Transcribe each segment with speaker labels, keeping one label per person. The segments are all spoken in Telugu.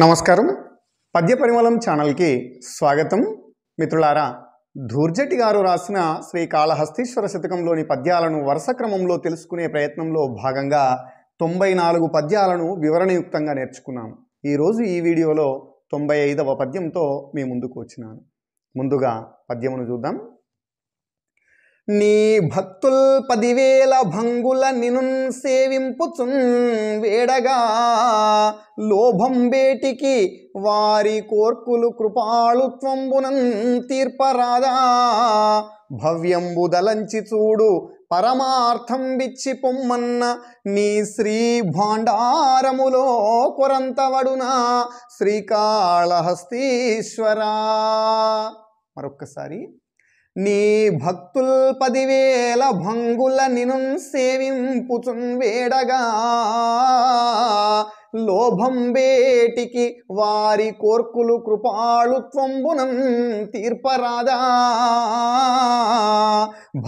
Speaker 1: నమస్కారం పద్య పరిమళం ఛానల్కి స్వాగతం మిత్రులారా ధూర్జటి గారు రాసిన శ్రీ కాళహస్తీశ్వర శతకంలోని పద్యాలను వరుస క్రమంలో తెలుసుకునే ప్రయత్నంలో భాగంగా తొంభై నాలుగు పద్యాలను వివరణయుక్తంగా నేర్చుకున్నాం ఈరోజు ఈ వీడియోలో తొంభై ఐదవ పద్యంతో మీ ముందుకు వచ్చినాను ముందుగా పద్యమును చూద్దాం నీ భక్తుల్ పదివేల భంగుల నినున్ సేవింపుచున్ వేడగా లోభం బేటికి వారి కోర్కులు కృపాళుత్వంబునన్ తీర్పరాదా భవ్యంబు దలంచి చూడు పరమార్థం బిచ్చి పొమ్మన్న నీ శ్రీ భాండారములో కొరంతవడునా శ్రీకాళహస్తీశ్వరా మరొక్కసారి నీ భక్తుల్ పదివేల భంగుల నిను సేవింపుచున్ వేడగా లోభం వేటికి వారి కోర్కులు కృపాళు తీర్పరాదా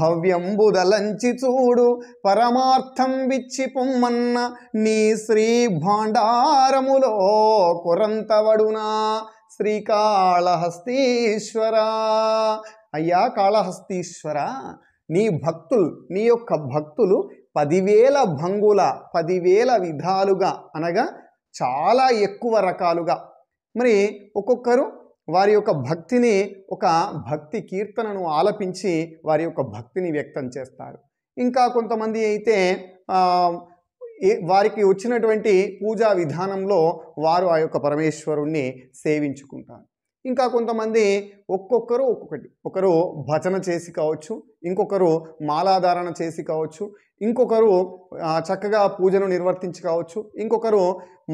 Speaker 1: భవ్యంబుదలంచి చూడు పరమార్థం విచ్చి పొమ్మన్న నీ శ్రీ భాండారములో కొరంతవడునా శ్రీకాళహస్తీశ్వరా అయ్యా కాళహస్తీశ్వర నీ భక్తులు నీ యొక్క భక్తులు పదివేల భంగుల పదివేల విధాలుగా అనగా చాలా ఎక్కువ రకాలుగా మరి ఒక్కొక్కరు వారి యొక్క భక్తిని ఒక భక్తి కీర్తనను ఆలపించి వారి యొక్క భక్తిని వ్యక్తం చేస్తారు ఇంకా కొంతమంది అయితే వారికి వచ్చినటువంటి పూజా విధానంలో వారు ఆ యొక్క పరమేశ్వరుణ్ణి సేవించుకుంటారు ఇంకా కొంతమంది ఒక్కొక్కరు ఒక్కొక్కటి ఒకరు భజన చేసి కావచ్చు ఇంకొకరు మాలాధారణ చేసి కావచ్చు ఇంకొకరు చక్కగా పూజను నిర్వర్తించి కావచ్చు ఇంకొకరు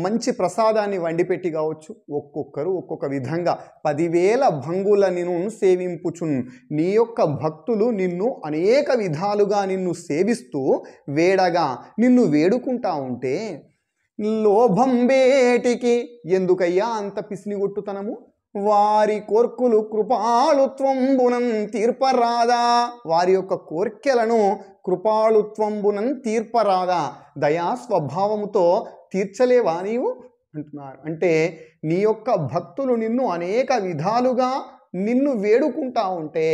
Speaker 1: మంచి ప్రసాదాన్ని వండిపెట్టి కావచ్చు ఒక్కొక్కరు ఒక్కొక్క విధంగా పదివేల భంగుల నిన్ను సేవింపుచున్ నీ యొక్క భక్తులు నిన్ను అనేక విధాలుగా నిన్ను సేవిస్తూ వేడగా నిన్ను వేడుకుంటా ఉంటే లోభం బేటికి ఎందుకయ్యా అంత పిసినిగొట్టుతనము వారి కోర్కులు కృపాళుత్వంబునం తీర్పరాదా వారి యొక్క కోర్కెలను కృపాళుత్వంబునం తీర్పరాదా దయా స్వభావముతో తీర్చలేవా నీవు అంటున్నారు అంటే నీ యొక్క భక్తులు నిన్ను అనేక విధాలుగా నిన్ను వేడుకుంటా ఉంటే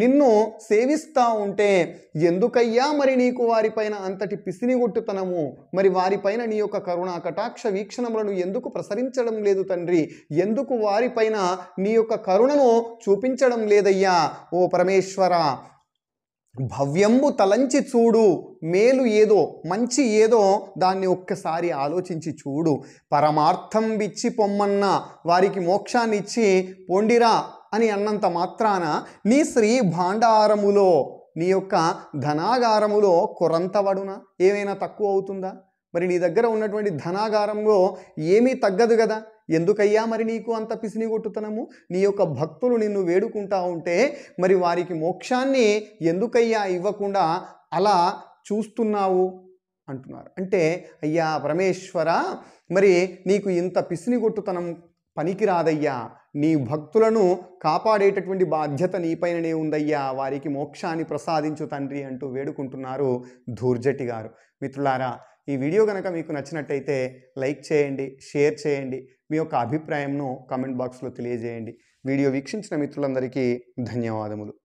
Speaker 1: నిన్ను సేవిస్తూ ఉంటే ఎందుకయ్యా మరి నీకు వారిపైన అంతటి పిసిని కొట్టుతనము మరి వారిపైన నీ యొక్క కరుణా కటాక్ష వీక్షణములను ఎందుకు ప్రసరించడం లేదు తండ్రి ఎందుకు వారిపైన నీ యొక్క కరుణను చూపించడం లేదయ్యా ఓ పరమేశ్వర భవ్యంబు తలంచి చూడు మేలు ఏదో మంచి ఏదో దాన్ని ఒక్కసారి ఆలోచించి చూడు పరమార్థం బిచ్చి పొమ్మన్న వారికి మోక్షాన్ని ఇచ్చి పొండిరా అని అన్నంత మాత్రాన నీ శ్రీ భాండారములో నీ యొక్క ధనాగారములో వడున ఏమైనా తక్కువ అవుతుందా మరి నీ దగ్గర ఉన్నటువంటి ధనాగారంలో ఏమీ తగ్గదు కదా ఎందుకయ్యా మరి నీకు అంత పిసిని కొట్టుతనము నీ యొక్క భక్తులు నిన్ను వేడుకుంటా ఉంటే మరి వారికి మోక్షాన్ని ఎందుకయ్యా ఇవ్వకుండా అలా చూస్తున్నావు అంటున్నారు అంటే అయ్యా పరమేశ్వర మరి నీకు ఇంత పిసిని కొట్టుతనం పనికిరాదయ్యా నీ భక్తులను కాపాడేటటువంటి బాధ్యత నీపైననే ఉందయ్యా వారికి మోక్షాన్ని ప్రసాదించు తండ్రి అంటూ వేడుకుంటున్నారు ధూర్జటి గారు మిత్రులారా ఈ వీడియో కనుక మీకు నచ్చినట్టయితే లైక్ చేయండి షేర్ చేయండి మీ యొక్క అభిప్రాయంను కామెంట్ బాక్స్లో తెలియజేయండి వీడియో వీక్షించిన మిత్రులందరికీ ధన్యవాదములు